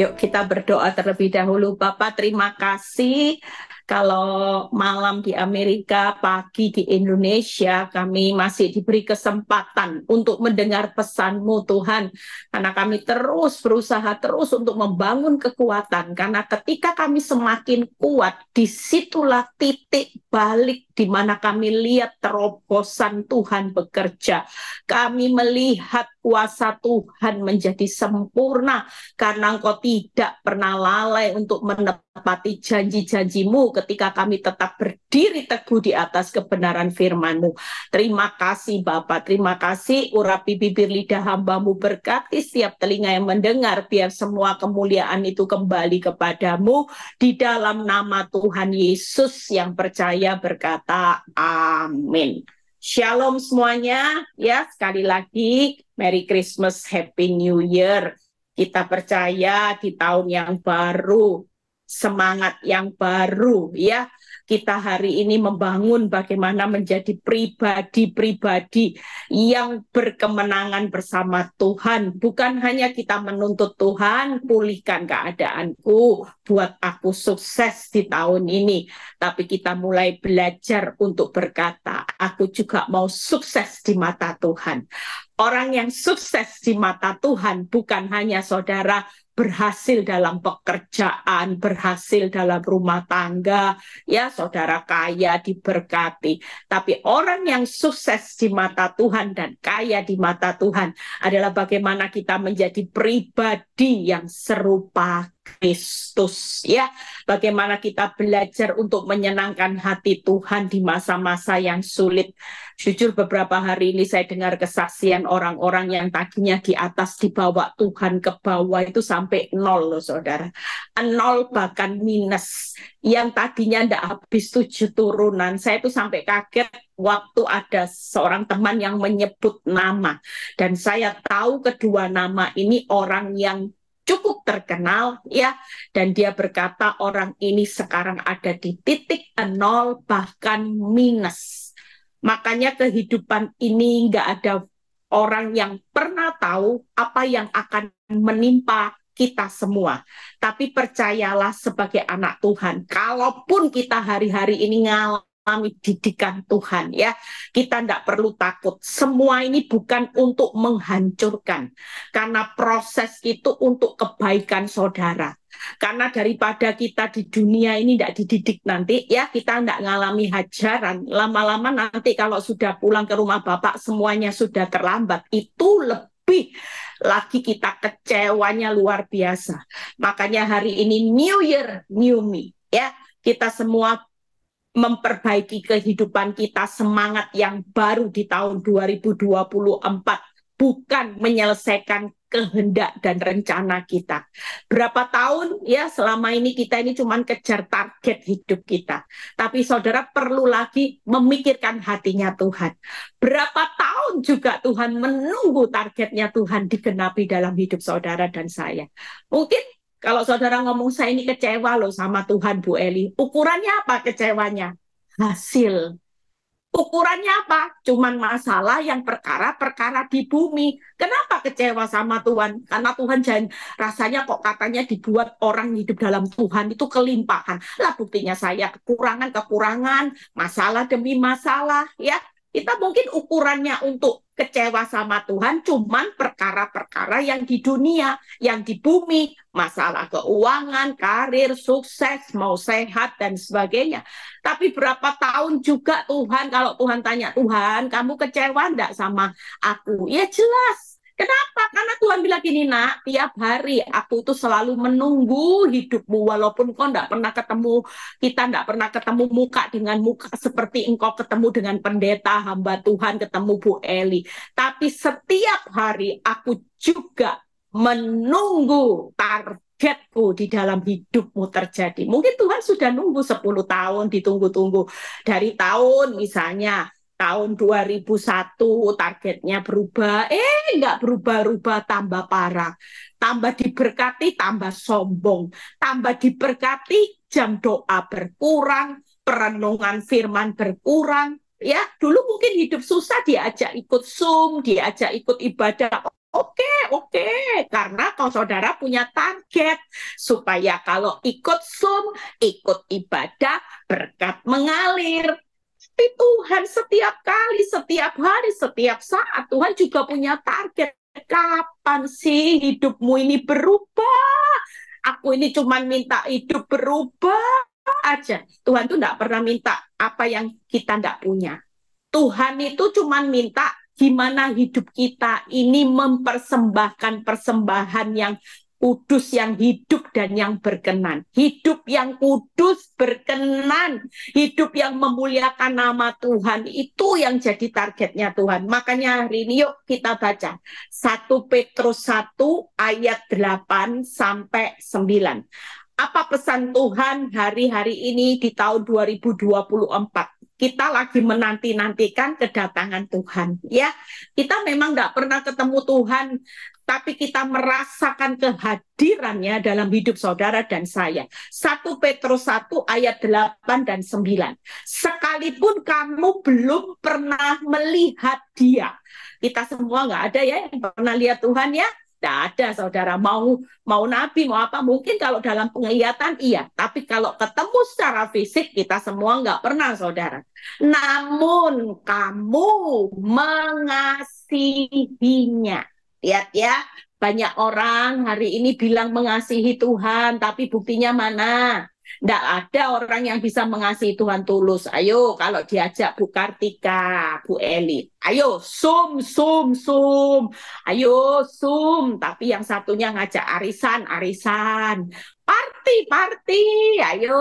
Yuk kita berdoa terlebih dahulu. Bapak terima kasih kalau malam di Amerika, pagi di Indonesia, kami masih diberi kesempatan untuk mendengar pesanmu Tuhan. Karena kami terus berusaha terus untuk membangun kekuatan. Karena ketika kami semakin kuat, disitulah titik balik di mana kami lihat terobosan Tuhan bekerja. Kami melihat kuasa Tuhan menjadi sempurna karena engkau tidak pernah lalai untuk menepati janji-janjimu ketika kami tetap berdiri teguh di atas kebenaran firmanmu. Terima kasih Bapak, terima kasih urapi bibir lidah hambamu berkati setiap telinga yang mendengar biar semua kemuliaan itu kembali kepadamu di dalam nama Tuhan Yesus yang percaya berkata kata amin. Shalom semuanya, ya sekali lagi Merry Christmas, Happy New Year. Kita percaya di tahun yang baru semangat yang baru ya kita hari ini membangun bagaimana menjadi pribadi-pribadi yang berkemenangan bersama Tuhan. Bukan hanya kita menuntut Tuhan, pulihkan keadaanku, buat aku sukses di tahun ini. Tapi kita mulai belajar untuk berkata, aku juga mau sukses di mata Tuhan. Orang yang sukses di mata Tuhan bukan hanya saudara berhasil dalam pekerjaan, berhasil dalam rumah tangga, ya saudara kaya diberkati. Tapi orang yang sukses di mata Tuhan dan kaya di mata Tuhan adalah bagaimana kita menjadi pribadi yang serupa Kristus ya. Bagaimana kita belajar untuk menyenangkan hati Tuhan di masa-masa yang sulit. Jujur beberapa hari ini saya dengar kesaksian orang-orang yang tadinya di atas dibawa Tuhan ke bawah itu sampai sampai nol loh saudara. Nol bahkan minus. Yang tadinya ndak habis tujuh turunan. Saya itu sampai kaget waktu ada seorang teman yang menyebut nama. Dan saya tahu kedua nama ini orang yang cukup terkenal ya dan dia berkata orang ini sekarang ada di titik nol bahkan minus makanya kehidupan ini nggak ada orang yang pernah tahu apa yang akan menimpa kita semua. Tapi percayalah sebagai anak Tuhan, kalaupun kita hari-hari ini ngalami didikan Tuhan ya, kita tidak perlu takut. Semua ini bukan untuk menghancurkan, karena proses itu untuk kebaikan saudara. Karena daripada kita di dunia ini tidak dididik nanti, ya kita tidak ngalami hajaran. Lama-lama nanti kalau sudah pulang ke rumah bapak semuanya sudah terlambat. Itu lebih lagi kita ke kecewanya luar biasa. Makanya hari ini New Year, New Me. Ya, kita semua memperbaiki kehidupan kita semangat yang baru di tahun 2024 bukan menyelesaikan kehendak dan rencana kita. Berapa tahun ya selama ini kita ini cuman kejar target hidup kita. Tapi saudara perlu lagi memikirkan hatinya Tuhan. Berapa tahun juga Tuhan menunggu targetnya Tuhan digenapi dalam hidup saudara dan saya. Mungkin kalau saudara ngomong saya ini kecewa loh sama Tuhan Bu Eli. Ukurannya apa kecewanya? Hasil ukurannya apa? Cuman masalah yang perkara-perkara di bumi. Kenapa kecewa sama Tuhan? Karena Tuhan jangan rasanya kok katanya dibuat orang hidup dalam Tuhan itu kelimpahan. Lah buktinya saya kekurangan-kekurangan, masalah demi masalah ya. Kita mungkin ukurannya untuk kecewa sama Tuhan cuman perkara-perkara yang di dunia, yang di bumi, masalah keuangan, karir, sukses, mau sehat dan sebagainya. Tapi berapa tahun juga Tuhan kalau Tuhan tanya, "Tuhan, kamu kecewa enggak sama aku?" Ya jelas Kenapa? Karena Tuhan bilang gini, nak, tiap hari aku itu selalu menunggu hidupmu. Walaupun kau tidak pernah ketemu, kita tidak pernah ketemu muka dengan muka seperti engkau ketemu dengan pendeta, hamba Tuhan, ketemu Bu Eli. Tapi setiap hari aku juga menunggu targetku di dalam hidupmu terjadi. Mungkin Tuhan sudah nunggu 10 tahun, ditunggu-tunggu. Dari tahun misalnya, tahun 2001 targetnya berubah, eh nggak berubah-ubah tambah parah, tambah diberkati tambah sombong, tambah diberkati jam doa berkurang, perenungan firman berkurang, ya dulu mungkin hidup susah diajak ikut zoom, diajak ikut ibadah Oke, okay, oke, okay. karena kalau saudara punya target supaya kalau ikut Zoom, ikut ibadah, berkat mengalir, tapi Tuhan setiap kali, setiap hari, setiap saat Tuhan juga punya target. Kapan sih hidupmu ini berubah? Aku ini cuma minta hidup berubah aja. Tuhan tuh tidak pernah minta apa yang kita tidak punya. Tuhan itu cuma minta gimana hidup kita ini mempersembahkan persembahan yang kudus yang hidup dan yang berkenan. Hidup yang kudus, berkenan, hidup yang memuliakan nama Tuhan. Itu yang jadi targetnya Tuhan. Makanya hari ini yuk kita baca 1 Petrus 1 ayat 8 sampai 9. Apa pesan Tuhan hari-hari ini di tahun 2024? kita lagi menanti-nantikan kedatangan Tuhan. Ya, kita memang nggak pernah ketemu Tuhan tapi kita merasakan kehadirannya dalam hidup saudara dan saya. 1 Petrus 1 ayat 8 dan 9. Sekalipun kamu belum pernah melihat dia. Kita semua nggak ada ya yang pernah lihat Tuhan ya. Tidak ada saudara mau mau nabi mau apa mungkin kalau dalam penglihatan iya tapi kalau ketemu secara fisik kita semua nggak pernah saudara. Namun kamu mengasihinya Lihat ya, banyak orang hari ini bilang mengasihi Tuhan, tapi buktinya mana? Tidak ada orang yang bisa mengasihi Tuhan tulus. Ayo, kalau diajak Bu Kartika, Bu Eli. Ayo, sum, sum, sum. Ayo, sum. Tapi yang satunya ngajak arisan, arisan. party party Ayo.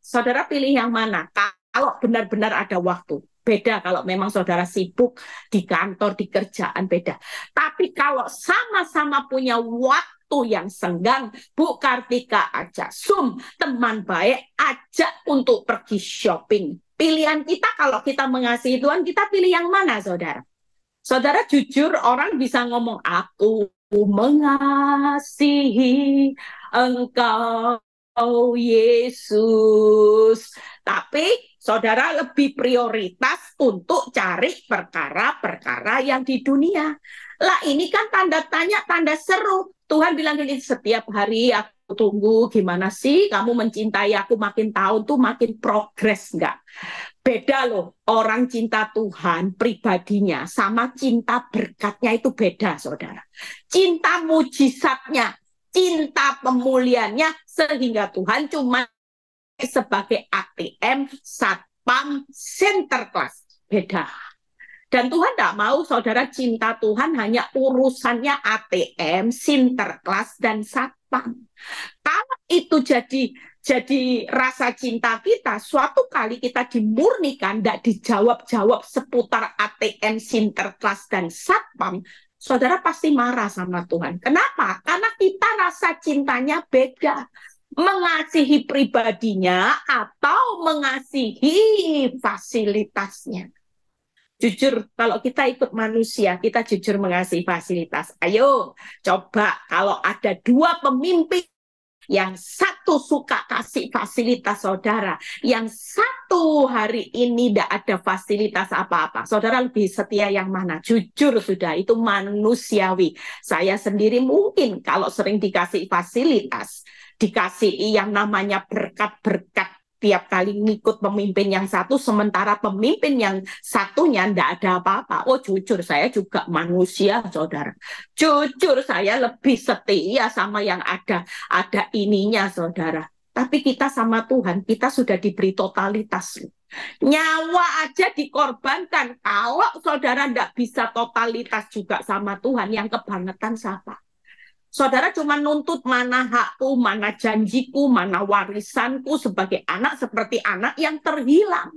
Saudara pilih yang mana? Kalau benar-benar ada waktu beda kalau memang saudara sibuk di kantor, di kerjaan beda. Tapi kalau sama-sama punya waktu yang senggang, Bu Kartika ajak Zoom, teman baik ajak untuk pergi shopping. Pilihan kita kalau kita mengasihi Tuhan, kita pilih yang mana saudara? Saudara jujur orang bisa ngomong aku mengasihi engkau Oh Yesus. Tapi saudara lebih prioritas untuk cari perkara-perkara yang di dunia. Lah ini kan tanda tanya, tanda seru. Tuhan bilang gini, setiap hari aku tunggu gimana sih kamu mencintai aku makin tahun tuh makin progres nggak? Beda loh orang cinta Tuhan pribadinya sama cinta berkatnya itu beda saudara. Cinta mujizatnya cinta pemulihannya sehingga Tuhan cuma sebagai ATM satpam center class beda dan Tuhan tidak mau saudara cinta Tuhan hanya urusannya ATM, center sinterklas, dan satpam. Kalau itu jadi jadi rasa cinta kita, suatu kali kita dimurnikan, tidak dijawab-jawab seputar ATM, sinterklas, dan satpam, saudara pasti marah sama Tuhan. Kenapa? Karena kita rasa cintanya beda. Mengasihi pribadinya atau mengasihi fasilitasnya. Jujur, kalau kita ikut manusia, kita jujur mengasihi fasilitas. Ayo, coba kalau ada dua pemimpin yang satu suka kasih fasilitas saudara, yang satu hari ini tidak ada fasilitas apa-apa. Saudara lebih setia yang mana? Jujur sudah, itu manusiawi. Saya sendiri mungkin kalau sering dikasih fasilitas, dikasih yang namanya berkat-berkat tiap kali ngikut pemimpin yang satu sementara pemimpin yang satunya ndak ada apa-apa. Oh jujur saya juga manusia saudara. Jujur saya lebih setia sama yang ada ada ininya saudara. Tapi kita sama Tuhan kita sudah diberi totalitas. Nyawa aja dikorbankan kalau saudara ndak bisa totalitas juga sama Tuhan yang kebangetan siapa? Saudara cuma nuntut mana hakku, mana janjiku, mana warisanku sebagai anak seperti anak yang terhilang.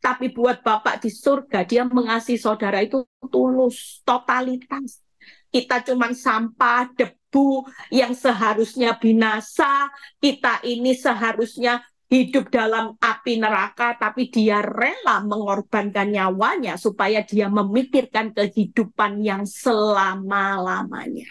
Tapi buat Bapak di surga, dia mengasihi saudara itu tulus, totalitas. Kita cuma sampah, debu yang seharusnya binasa, kita ini seharusnya hidup dalam api neraka, tapi dia rela mengorbankan nyawanya supaya dia memikirkan kehidupan yang selama-lamanya.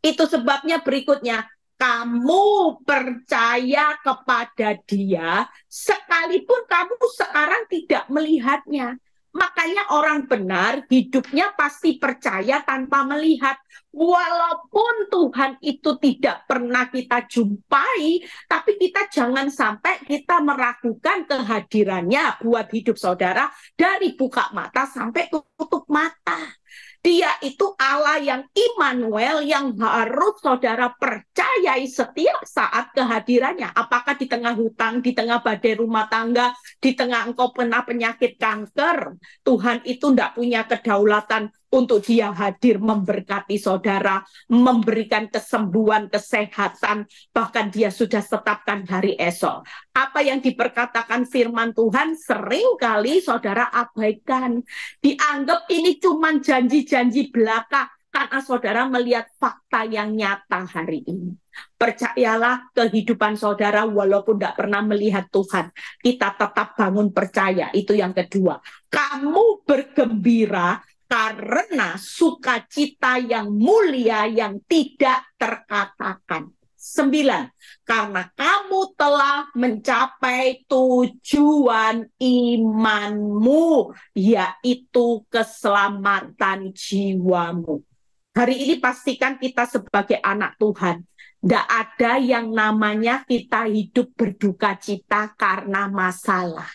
Itu sebabnya berikutnya, kamu percaya kepada dia sekalipun kamu sekarang tidak melihatnya. Makanya orang benar hidupnya pasti percaya tanpa melihat. Walaupun Tuhan itu tidak pernah kita jumpai, tapi kita jangan sampai kita meragukan kehadirannya buat hidup saudara dari buka mata sampai tutup mata. Dia itu Allah yang Immanuel yang harus saudara percayai setiap saat kehadirannya. Apakah di tengah hutang, di tengah badai rumah tangga, di tengah engkau pernah penyakit kanker. Tuhan itu tidak punya kedaulatan untuk dia hadir memberkati saudara, memberikan kesembuhan, kesehatan, bahkan dia sudah tetapkan hari esok. Apa yang diperkatakan firman Tuhan seringkali saudara abaikan. Dianggap ini cuma janji-janji belaka karena saudara melihat fakta yang nyata hari ini. Percayalah kehidupan saudara walaupun tidak pernah melihat Tuhan. Kita tetap bangun percaya. Itu yang kedua. Kamu bergembira karena sukacita yang mulia yang tidak terkatakan. Sembilan, karena kamu telah mencapai tujuan imanmu, yaitu keselamatan jiwamu. Hari ini pastikan kita sebagai anak Tuhan. Tidak ada yang namanya kita hidup berduka cita karena masalah.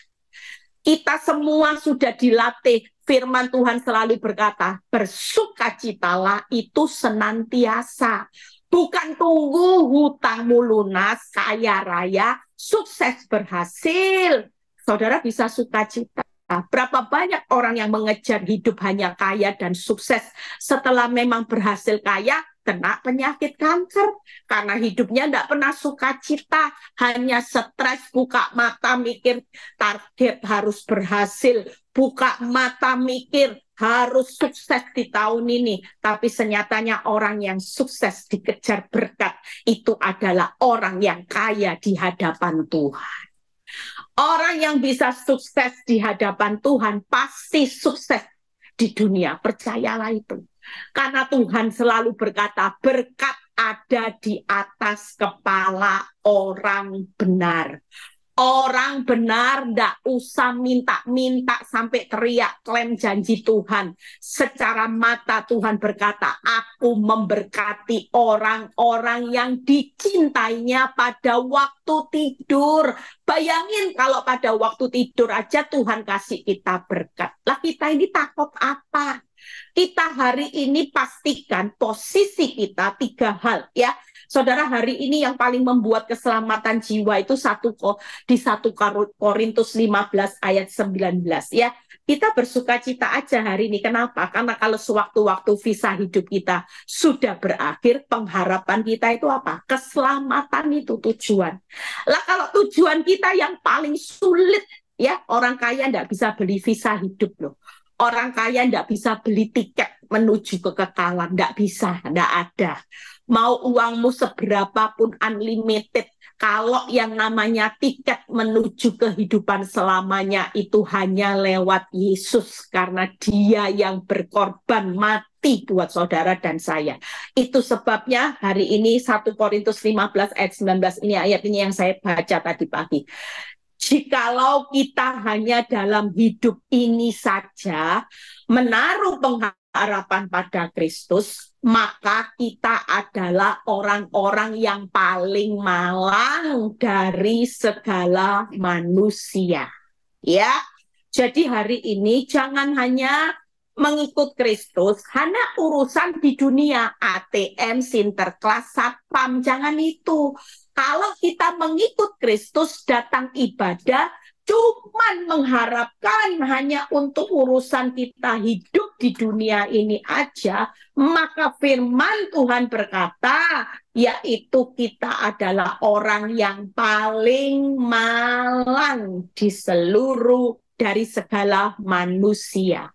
Kita semua sudah dilatih firman Tuhan selalu berkata, bersukacitalah itu senantiasa. Bukan tunggu hutangmu lunas, kaya raya, sukses berhasil. Saudara bisa sukacita. Berapa banyak orang yang mengejar hidup hanya kaya dan sukses. Setelah memang berhasil kaya, kena penyakit kanker karena hidupnya tidak pernah suka cita hanya stres, buka mata mikir target harus berhasil, buka mata mikir harus sukses di tahun ini. Tapi senyatanya orang yang sukses dikejar berkat itu adalah orang yang kaya di hadapan Tuhan. Orang yang bisa sukses di hadapan Tuhan pasti sukses di dunia. Percayalah itu. Karena Tuhan selalu berkata, berkat ada di atas kepala orang benar. Orang benar tidak usah minta-minta sampai teriak klaim janji Tuhan. Secara mata Tuhan berkata, aku memberkati orang-orang yang dicintainya pada waktu tidur. Bayangin kalau pada waktu tidur aja Tuhan kasih kita berkat. Lah kita ini takut apa? Kita hari ini pastikan posisi kita tiga hal ya. Saudara, hari ini yang paling membuat keselamatan jiwa itu satu di satu Korintus 15 ayat 19 ya. Kita bersuka cita aja hari ini. Kenapa? Karena kalau sewaktu-waktu visa hidup kita sudah berakhir, pengharapan kita itu apa? Keselamatan itu tujuan. Lah kalau tujuan kita yang paling sulit ya orang kaya tidak bisa beli visa hidup loh orang kaya tidak bisa beli tiket menuju ke kekekalan, tidak bisa, tidak ada mau uangmu seberapa pun unlimited kalau yang namanya tiket menuju kehidupan selamanya itu hanya lewat Yesus karena dia yang berkorban mati buat saudara dan saya. Itu sebabnya hari ini 1 Korintus 15 ayat 19 ini ayat ini yang saya baca tadi pagi. Jikalau kita hanya dalam hidup ini saja menaruh pengharapan pada Kristus, maka kita adalah orang-orang yang paling malang dari segala manusia. Ya. Jadi hari ini jangan hanya mengikut Kristus, hanya urusan di dunia ATM, sinterklas, satpam, jangan itu. Kalau kita mengikut Kristus datang ibadah cuman mengharapkan hanya untuk urusan kita hidup di dunia ini aja, maka firman Tuhan berkata, yaitu kita adalah orang yang paling malang di seluruh dari segala manusia.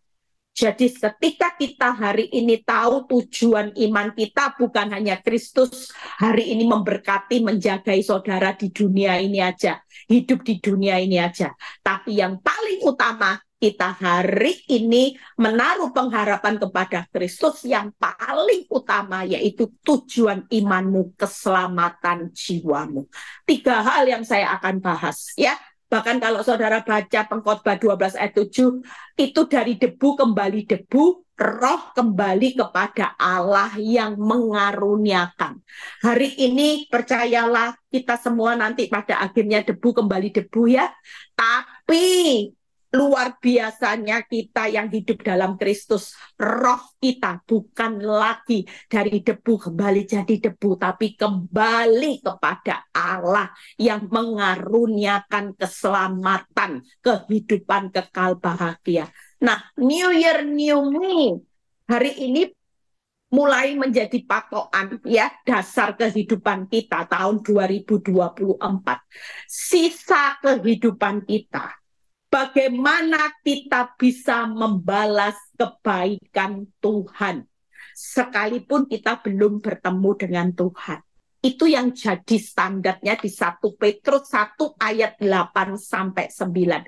Jadi ketika kita hari ini tahu tujuan iman kita bukan hanya Kristus hari ini memberkati, menjagai saudara di dunia ini aja, hidup di dunia ini aja. Tapi yang paling utama kita hari ini menaruh pengharapan kepada Kristus yang paling utama yaitu tujuan imanmu, keselamatan jiwamu. Tiga hal yang saya akan bahas ya. Bahkan kalau saudara baca pengkhotbah 12 ayat 7 itu dari debu kembali debu, roh kembali kepada Allah yang mengaruniakan. Hari ini percayalah kita semua nanti pada akhirnya debu kembali debu ya. Tapi luar biasanya kita yang hidup dalam Kristus, roh kita bukan lagi dari debu kembali jadi debu, tapi kembali kepada Allah yang mengaruniakan keselamatan, kehidupan kekal bahagia. Nah, New Year New Me hari ini mulai menjadi patokan ya dasar kehidupan kita tahun 2024. Sisa kehidupan kita bagaimana kita bisa membalas kebaikan Tuhan sekalipun kita belum bertemu dengan Tuhan. Itu yang jadi standarnya di 1 Petrus 1 ayat 8 sampai 9.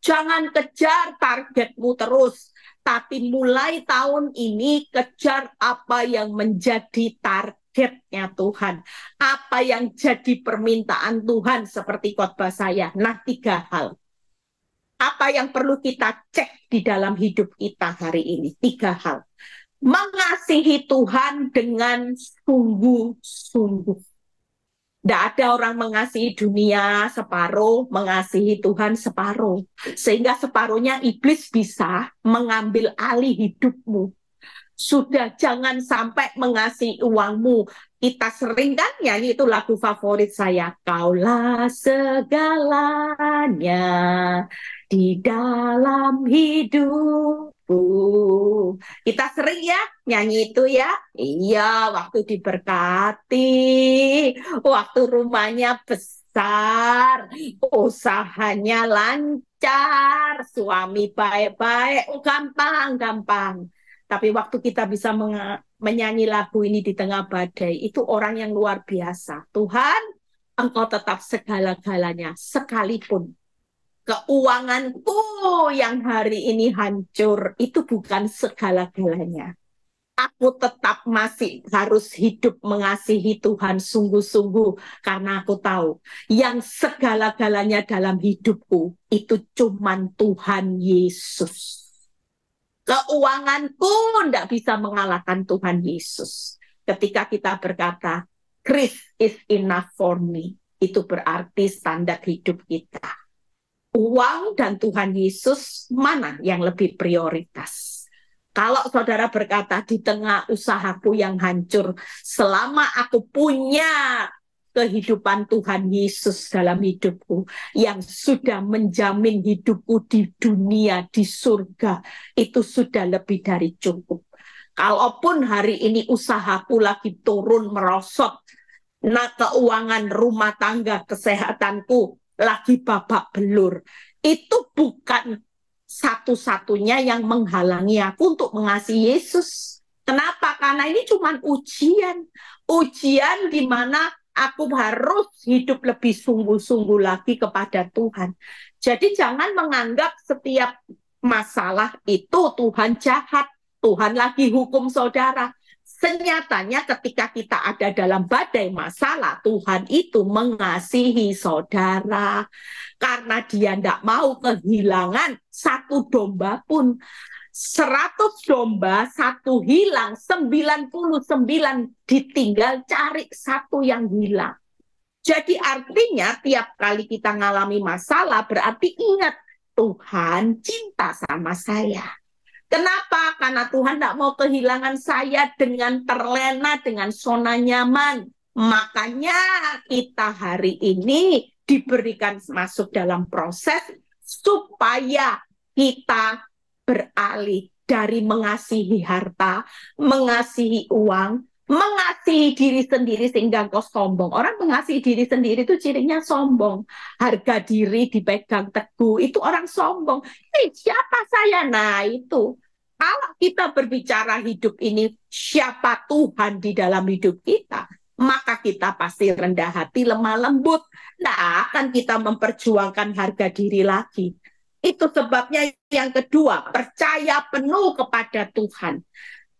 Jangan kejar targetmu terus, tapi mulai tahun ini kejar apa yang menjadi targetnya Tuhan. Apa yang jadi permintaan Tuhan seperti khotbah saya. Nah, tiga hal apa yang perlu kita cek di dalam hidup kita hari ini? Tiga hal. Mengasihi Tuhan dengan sungguh-sungguh. Tidak ada orang mengasihi dunia separuh, mengasihi Tuhan separuh. Sehingga separuhnya iblis bisa mengambil alih hidupmu. Sudah jangan sampai mengasihi uangmu. Kita sering kan nyanyi itu lagu favorit saya. Kaulah segalanya di dalam hidupku. Kita sering ya nyanyi itu ya. Iya, waktu diberkati, waktu rumahnya besar, usahanya lancar, suami baik-baik, oh, gampang, gampang. Tapi waktu kita bisa menyanyi lagu ini di tengah badai, itu orang yang luar biasa. Tuhan, engkau tetap segala-galanya, sekalipun keuanganku oh, yang hari ini hancur itu bukan segala-galanya. Aku tetap masih harus hidup mengasihi Tuhan sungguh-sungguh karena aku tahu yang segala-galanya dalam hidupku itu cuman Tuhan Yesus. Keuanganku tidak bisa mengalahkan Tuhan Yesus. Ketika kita berkata, Christ is enough for me, itu berarti standar hidup kita uang dan Tuhan Yesus mana yang lebih prioritas? Kalau saudara berkata di tengah usahaku yang hancur, selama aku punya kehidupan Tuhan Yesus dalam hidupku yang sudah menjamin hidupku di dunia, di surga, itu sudah lebih dari cukup. Kalaupun hari ini usahaku lagi turun merosot, nah keuangan rumah tangga kesehatanku lagi babak belur. Itu bukan satu-satunya yang menghalangi aku untuk mengasihi Yesus. Kenapa? Karena ini cuma ujian. Ujian di mana aku harus hidup lebih sungguh-sungguh lagi kepada Tuhan. Jadi jangan menganggap setiap masalah itu Tuhan jahat, Tuhan lagi hukum saudara. Senyatanya ketika kita ada dalam badai masalah, Tuhan itu mengasihi saudara. Karena dia tidak mau kehilangan satu domba pun. seratus domba, satu hilang, sembilan puluh sembilan ditinggal, cari satu yang hilang. Jadi artinya tiap kali kita ngalami masalah berarti ingat Tuhan cinta sama saya. Kenapa? Karena Tuhan tidak mau kehilangan saya dengan terlena, dengan zona nyaman. Makanya kita hari ini diberikan masuk dalam proses supaya kita beralih dari mengasihi harta, mengasihi uang, mengasihi diri sendiri sehingga kau sombong. Orang mengasihi diri sendiri itu cirinya sombong. Harga diri dipegang teguh, itu orang sombong. Hey, siapa saya? Nah itu. Kalau kita berbicara hidup ini, siapa Tuhan di dalam hidup kita? Maka kita pasti rendah hati, lemah lembut. Nah, akan kita memperjuangkan harga diri lagi. Itu sebabnya yang kedua, percaya penuh kepada Tuhan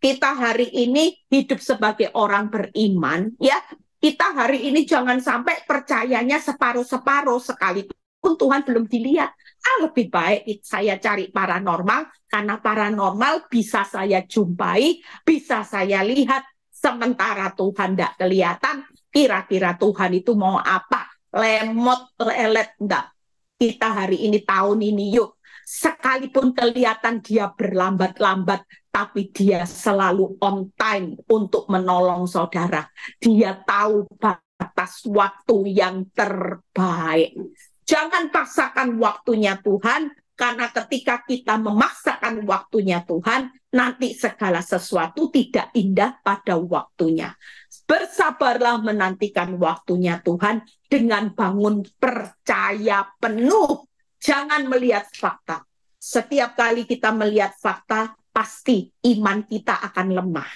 kita hari ini hidup sebagai orang beriman ya kita hari ini jangan sampai percayanya separuh-separuh pun Tuhan belum dilihat ah lebih baik saya cari paranormal karena paranormal bisa saya jumpai bisa saya lihat sementara Tuhan tidak kelihatan kira-kira Tuhan itu mau apa lemot lelet enggak kita hari ini tahun ini yuk sekalipun kelihatan dia berlambat-lambat tapi dia selalu on time untuk menolong saudara. Dia tahu batas waktu yang terbaik. Jangan paksakan waktunya Tuhan, karena ketika kita memaksakan waktunya Tuhan, nanti segala sesuatu tidak indah pada waktunya. Bersabarlah menantikan waktunya Tuhan dengan bangun percaya penuh. Jangan melihat fakta. Setiap kali kita melihat fakta, pasti iman kita akan lemah.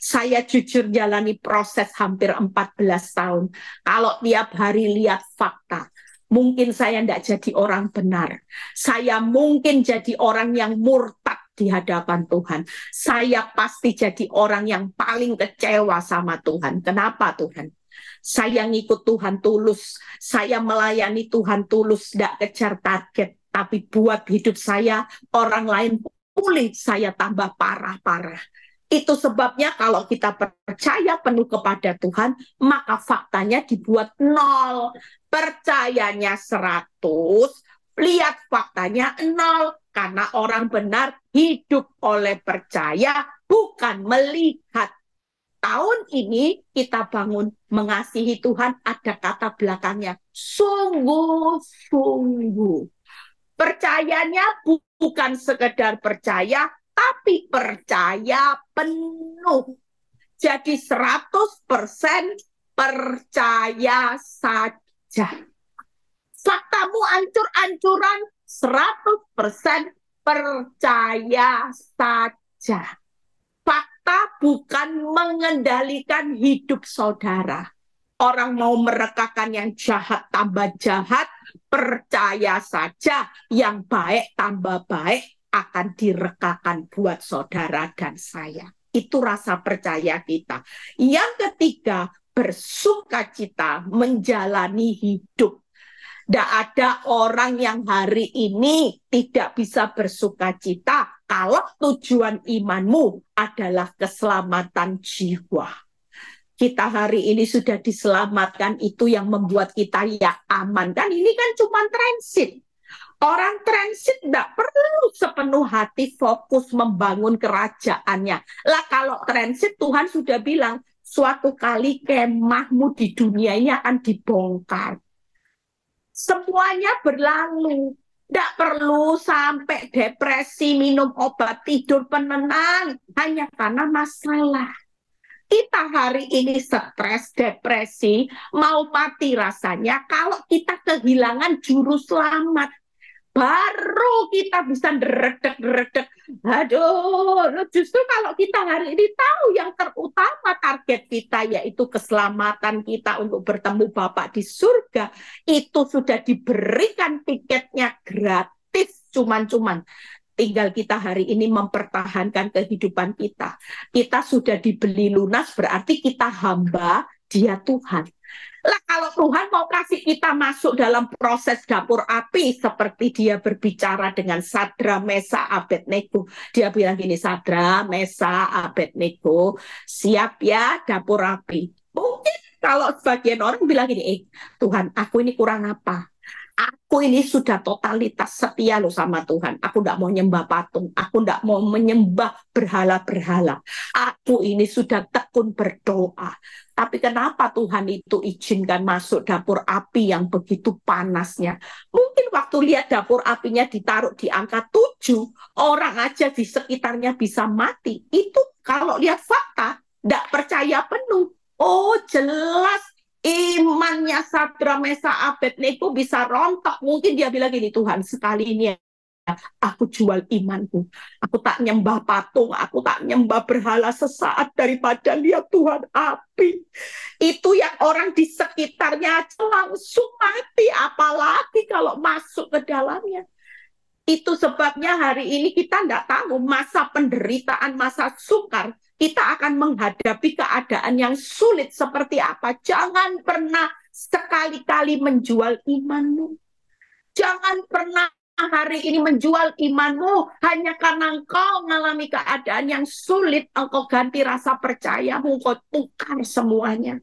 Saya jujur jalani proses hampir 14 tahun. Kalau tiap hari lihat fakta, mungkin saya tidak jadi orang benar. Saya mungkin jadi orang yang murtad di hadapan Tuhan. Saya pasti jadi orang yang paling kecewa sama Tuhan. Kenapa Tuhan? Saya ngikut Tuhan tulus. Saya melayani Tuhan tulus, tidak kejar target. Tapi buat hidup saya, orang lain Pulih saya tambah parah-parah. Itu sebabnya kalau kita percaya penuh kepada Tuhan, maka faktanya dibuat nol. Percayanya seratus, lihat faktanya nol. Karena orang benar hidup oleh percaya, bukan melihat. Tahun ini kita bangun mengasihi Tuhan, ada kata belakangnya, sungguh-sungguh. Percayanya bukan bukan sekedar percaya, tapi percaya penuh. Jadi 100% percaya saja. Faktamu ancur-ancuran 100% percaya saja. Fakta bukan mengendalikan hidup saudara. Orang mau merekakan yang jahat tambah jahat, percaya saja yang baik tambah baik akan direkakan buat saudara dan saya. Itu rasa percaya kita. Yang ketiga, bersukacita menjalani hidup. Tidak ada orang yang hari ini tidak bisa bersukacita kalau tujuan imanmu adalah keselamatan jiwa kita hari ini sudah diselamatkan itu yang membuat kita ya aman kan ini kan cuma transit Orang transit tidak perlu sepenuh hati fokus membangun kerajaannya. Lah kalau transit Tuhan sudah bilang suatu kali kemahmu di dunia ini akan dibongkar. Semuanya berlalu. Tidak perlu sampai depresi, minum obat, tidur penenang. Hanya karena masalah kita hari ini stres, depresi, mau mati rasanya kalau kita kehilangan juru selamat. Baru kita bisa deredek-deredek. Aduh, justru kalau kita hari ini tahu yang terutama target kita yaitu keselamatan kita untuk bertemu Bapak di surga, itu sudah diberikan tiketnya gratis cuman-cuman tinggal kita hari ini mempertahankan kehidupan kita. Kita sudah dibeli lunas berarti kita hamba, dia Tuhan. Lah kalau Tuhan mau kasih kita masuk dalam proses dapur api seperti dia berbicara dengan Sadra Mesa Abednego. Dia bilang gini, Sadra Mesa Abednego, siap ya dapur api. Mungkin kalau sebagian orang bilang gini, eh Tuhan aku ini kurang apa? Aku ini sudah totalitas setia loh sama Tuhan. Aku tidak mau nyembah patung. Aku tidak mau menyembah berhala-berhala. Aku ini sudah tekun berdoa. Tapi kenapa Tuhan itu izinkan masuk dapur api yang begitu panasnya? Mungkin waktu lihat dapur apinya ditaruh di angka 7, orang aja di sekitarnya bisa mati. Itu kalau lihat fakta, tidak percaya penuh. Oh jelas imannya Sadra Mesa Abednego bisa rontok. Mungkin dia bilang gini, Tuhan sekali ini ya, aku jual imanku. Aku tak nyembah patung, aku tak nyembah berhala sesaat daripada lihat Tuhan api. Itu yang orang di sekitarnya langsung mati, apalagi kalau masuk ke dalamnya. Itu sebabnya hari ini kita tidak tahu masa penderitaan, masa sukar kita akan menghadapi keadaan yang sulit seperti apa. Jangan pernah sekali-kali menjual imanmu. Jangan pernah hari ini menjual imanmu hanya karena engkau mengalami keadaan yang sulit, engkau ganti rasa percayamu, engkau tukar semuanya.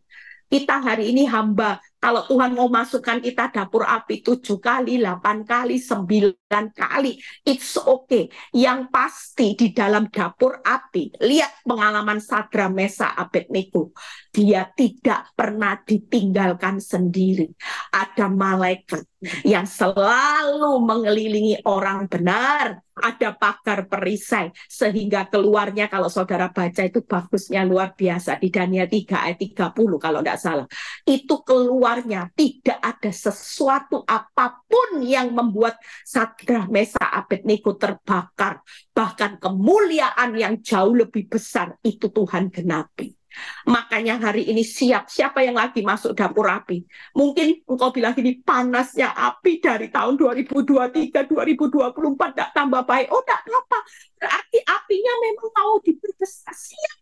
Kita hari ini hamba, kalau Tuhan mau masukkan kita dapur api tujuh kali, delapan kali, sembilan kali it's okay. Yang pasti di dalam dapur api, lihat pengalaman Sadra Mesa Abednego, dia tidak pernah ditinggalkan sendiri. Ada malaikat yang selalu mengelilingi orang benar, ada pakar perisai sehingga keluarnya kalau saudara baca itu bagusnya luar biasa di Daniel 3 ayat 30 kalau tidak salah. Itu keluarnya tidak ada sesuatu apapun yang membuat satu. Dramesa niku terbakar. Bahkan kemuliaan yang jauh lebih besar itu Tuhan genapi. Makanya hari ini siap siapa yang lagi masuk dapur api. Mungkin engkau bilang ini panasnya api dari tahun 2023 2024 tidak tambah baik. Oh tidak apa. Berarti apinya memang mau diperbesar. Siap.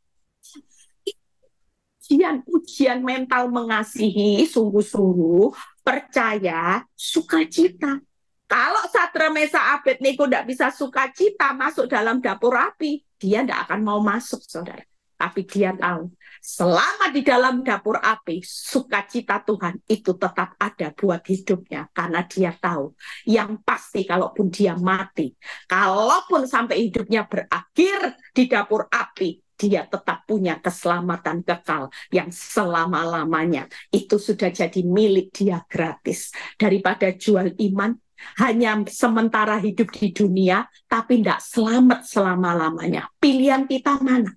Ujian, ujian mental mengasihi sungguh-sungguh percaya sukacita kalau Satra Mesa Abed Niko tidak bisa sukacita masuk dalam dapur api, dia tidak akan mau masuk, saudara. Tapi dia tahu, selama di dalam dapur api, sukacita Tuhan itu tetap ada buat hidupnya. Karena dia tahu, yang pasti kalaupun dia mati, kalaupun sampai hidupnya berakhir di dapur api, dia tetap punya keselamatan kekal yang selama-lamanya. Itu sudah jadi milik dia gratis. Daripada jual iman, hanya sementara hidup di dunia, tapi tidak selamat selama-lamanya. Pilihan kita mana?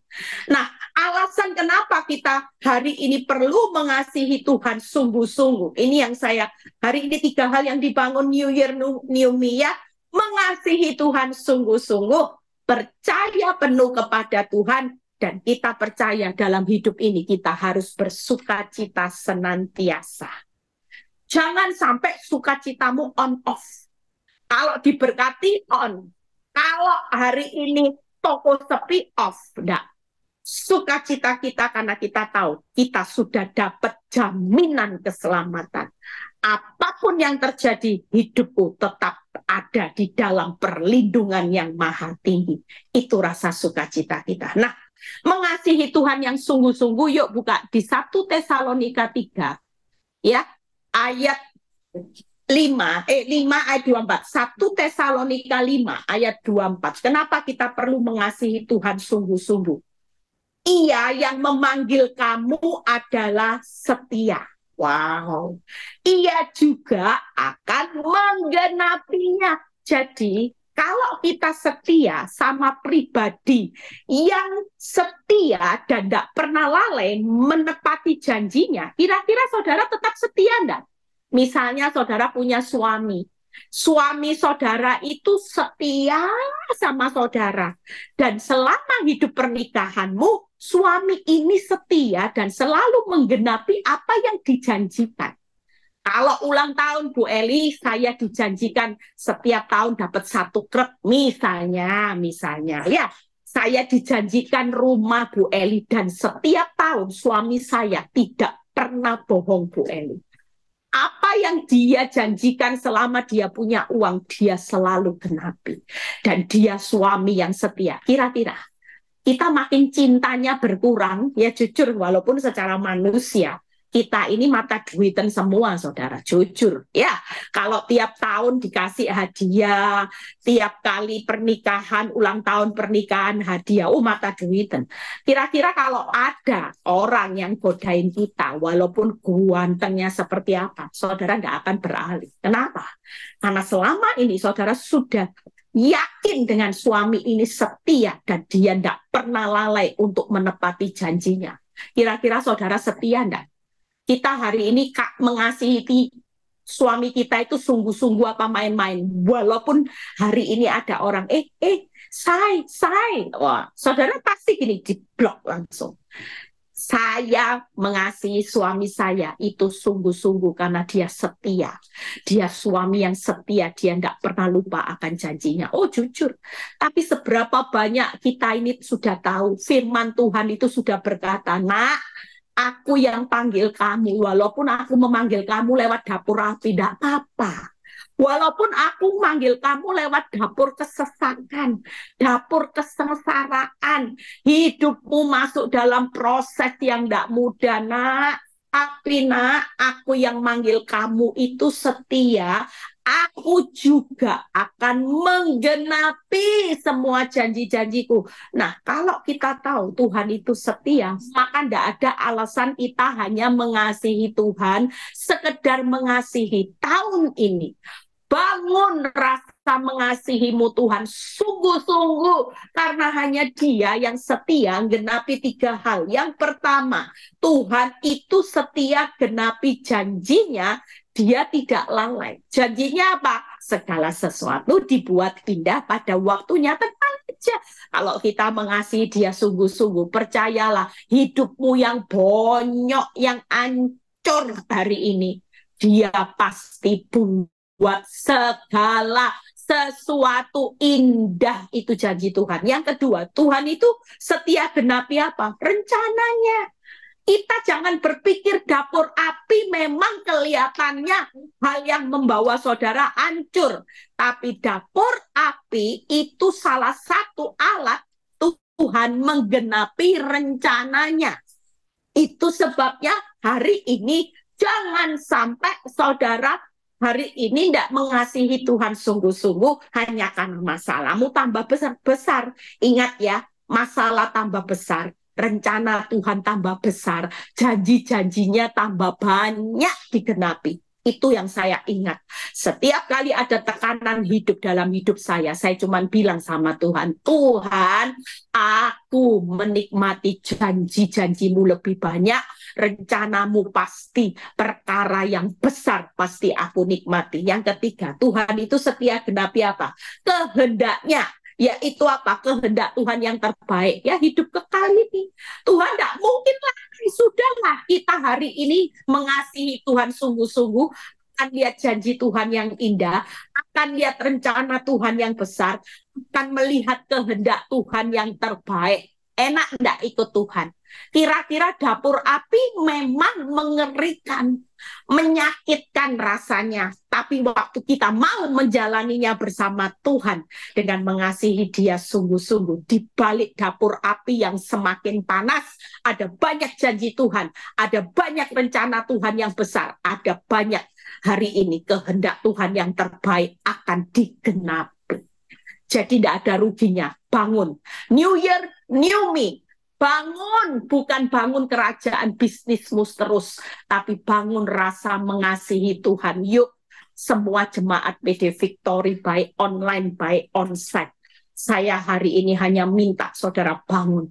Nah, alasan kenapa kita hari ini perlu mengasihi Tuhan sungguh-sungguh. Ini yang saya, hari ini tiga hal yang dibangun New Year, New, Me ya. Mengasihi Tuhan sungguh-sungguh, percaya penuh kepada Tuhan, dan kita percaya dalam hidup ini kita harus bersuka cita senantiasa. Jangan sampai sukacitamu on off. Kalau diberkati on. Kalau hari ini toko sepi off. Enggak. Sukacita kita karena kita tahu kita sudah dapat jaminan keselamatan. Apapun yang terjadi, hidupku tetap ada di dalam perlindungan yang maha tinggi. Itu rasa sukacita kita. Nah, mengasihi Tuhan yang sungguh-sungguh yuk buka di 1 Tesalonika 3 ya ayat 5 eh 5 ayat 24. 1 Tesalonika 5 ayat 24. Kenapa kita perlu mengasihi Tuhan sungguh-sungguh? Ia yang memanggil kamu adalah setia. Wow. Ia juga akan menggenapinya. Jadi kalau kita setia sama pribadi yang setia dan tidak pernah lalai menepati janjinya, kira-kira saudara tetap setia enggak? Misalnya saudara punya suami, suami saudara itu setia sama saudara. Dan selama hidup pernikahanmu, suami ini setia dan selalu menggenapi apa yang dijanjikan. Kalau ulang tahun Bu Eli, saya dijanjikan setiap tahun dapat satu truk misalnya, misalnya ya. Saya dijanjikan rumah Bu Eli dan setiap tahun suami saya tidak pernah bohong Bu Eli. Apa yang dia janjikan selama dia punya uang, dia selalu genapi. Dan dia suami yang setia. Kira-kira kita makin cintanya berkurang, ya jujur walaupun secara manusia kita ini mata duitan semua saudara jujur ya kalau tiap tahun dikasih hadiah tiap kali pernikahan ulang tahun pernikahan hadiah oh mata duitan kira-kira kalau ada orang yang godain kita walaupun guantengnya seperti apa saudara nggak akan beralih kenapa karena selama ini saudara sudah yakin dengan suami ini setia dan dia tidak pernah lalai untuk menepati janjinya. Kira-kira saudara setia enggak? kita hari ini kak mengasihi suami kita itu sungguh-sungguh apa main-main. Walaupun hari ini ada orang, eh, eh, say, say. Wah, saudara pasti gini, diblok langsung. Saya mengasihi suami saya itu sungguh-sungguh karena dia setia. Dia suami yang setia, dia tidak pernah lupa akan janjinya. Oh jujur, tapi seberapa banyak kita ini sudah tahu firman Tuhan itu sudah berkata, nak Aku yang panggil kamu, walaupun aku memanggil kamu lewat dapur api, tidak apa-apa. Walaupun aku manggil kamu lewat dapur kesesakan, dapur kesengsaraan, hidupmu masuk dalam proses yang tidak mudah, nak. Tapi nak, aku yang manggil kamu itu setia, aku juga akan menggenapi semua janji-janjiku. Nah, kalau kita tahu Tuhan itu setia, maka tidak ada alasan kita hanya mengasihi Tuhan, sekedar mengasihi tahun ini. Bangun rasa mengasihimu Tuhan sungguh-sungguh karena hanya dia yang setia genapi tiga hal. Yang pertama, Tuhan itu setia genapi janjinya dia tidak lalai. Janjinya apa? Segala sesuatu dibuat indah pada waktunya. Tenang aja. Kalau kita mengasihi dia sungguh-sungguh, percayalah hidupmu yang bonyok, yang ancur hari ini. Dia pasti buat segala sesuatu indah itu janji Tuhan. Yang kedua, Tuhan itu setia genapi apa? Rencananya kita jangan berpikir dapur api memang kelihatannya hal yang membawa saudara hancur. Tapi dapur api itu salah satu alat Tuhan menggenapi rencananya. Itu sebabnya hari ini jangan sampai saudara hari ini tidak mengasihi Tuhan sungguh-sungguh hanya karena masalahmu tambah besar-besar. Ingat ya, masalah tambah besar rencana Tuhan tambah besar, janji-janjinya tambah banyak digenapi. Itu yang saya ingat. Setiap kali ada tekanan hidup dalam hidup saya, saya cuma bilang sama Tuhan, Tuhan, aku menikmati janji-janjimu lebih banyak, rencanamu pasti, perkara yang besar pasti aku nikmati. Yang ketiga, Tuhan itu setia genapi apa? Kehendaknya yaitu apa kehendak Tuhan yang terbaik ya hidup kekal ini Tuhan tidak mungkin lagi sudahlah kita hari ini mengasihi Tuhan sungguh-sungguh akan lihat janji Tuhan yang indah akan lihat rencana Tuhan yang besar akan melihat kehendak Tuhan yang terbaik enak tidak ikut Tuhan Kira-kira dapur api memang mengerikan, menyakitkan rasanya. Tapi waktu kita mau menjalaninya bersama Tuhan dengan mengasihi Dia sungguh-sungguh di balik dapur api yang semakin panas, ada banyak janji Tuhan, ada banyak rencana Tuhan yang besar, ada banyak hari ini kehendak Tuhan yang terbaik akan digenapi. Jadi tidak ada ruginya. Bangun. New year, new me Bangun, bukan bangun kerajaan bisnismu terus, tapi bangun rasa mengasihi Tuhan. Yuk, semua jemaat PD Victory, baik online, baik onsite. Saya hari ini hanya minta saudara bangun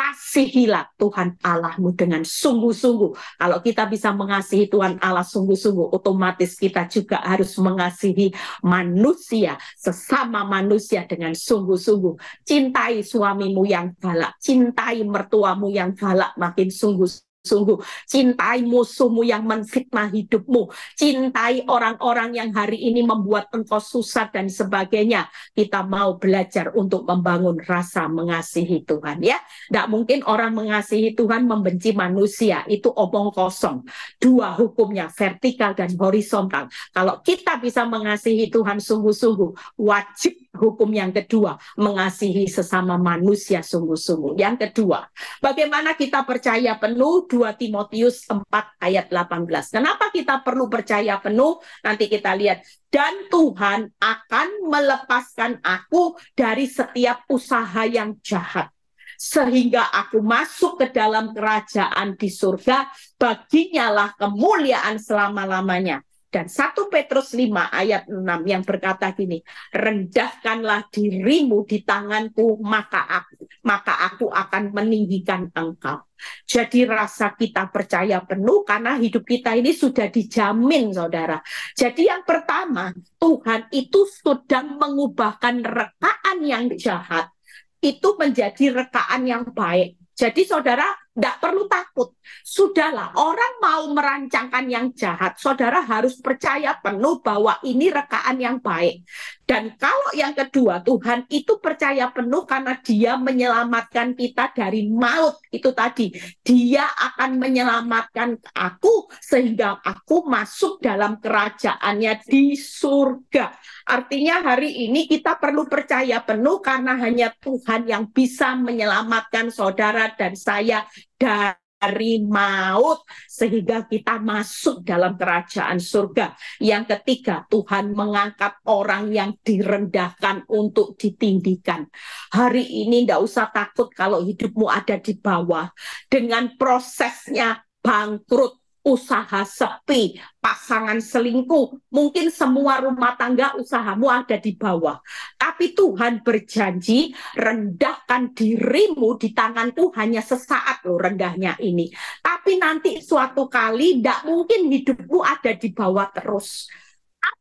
kasihilah Tuhan Allahmu dengan sungguh-sungguh. Kalau kita bisa mengasihi Tuhan Allah sungguh-sungguh, otomatis kita juga harus mengasihi manusia, sesama manusia dengan sungguh-sungguh. Cintai suamimu yang galak, cintai mertuamu yang galak makin sungguh-sungguh sungguh. Cintai musuhmu yang menfitnah hidupmu. Cintai orang-orang yang hari ini membuat engkau susah dan sebagainya. Kita mau belajar untuk membangun rasa mengasihi Tuhan ya. Tidak mungkin orang mengasihi Tuhan membenci manusia. Itu omong kosong. Dua hukumnya, vertikal dan horizontal. Kalau kita bisa mengasihi Tuhan sungguh-sungguh, wajib hukum yang kedua, mengasihi sesama manusia sungguh-sungguh. Yang kedua, bagaimana kita percaya penuh 2 Timotius 4 ayat 18. Kenapa kita perlu percaya penuh? Nanti kita lihat. Dan Tuhan akan melepaskan aku dari setiap usaha yang jahat. Sehingga aku masuk ke dalam kerajaan di surga, baginyalah kemuliaan selama-lamanya dan 1 Petrus 5 ayat 6 yang berkata gini, rendahkanlah dirimu di tanganku maka aku, maka aku akan meninggikan engkau. Jadi rasa kita percaya penuh karena hidup kita ini sudah dijamin saudara. Jadi yang pertama, Tuhan itu sudah mengubahkan rekaan yang jahat itu menjadi rekaan yang baik. Jadi saudara tidak perlu takut. Sudahlah, orang mau merancangkan yang jahat. Saudara harus percaya penuh bahwa ini rekaan yang baik. Dan kalau yang kedua, Tuhan itu percaya penuh karena dia menyelamatkan kita dari maut itu tadi. Dia akan menyelamatkan aku sehingga aku masuk dalam kerajaannya di surga. Artinya hari ini kita perlu percaya penuh karena hanya Tuhan yang bisa menyelamatkan saudara dan saya dari dari maut sehingga kita masuk dalam kerajaan surga. Yang ketiga, Tuhan mengangkat orang yang direndahkan untuk ditinggikan. Hari ini tidak usah takut kalau hidupmu ada di bawah. Dengan prosesnya bangkrut, usaha sepi, pasangan selingkuh, mungkin semua rumah tangga usahamu ada di bawah. Tapi Tuhan berjanji rendahkan dirimu di tanganku hanya sesaat loh rendahnya ini. Tapi nanti suatu kali tidak mungkin hidupmu ada di bawah terus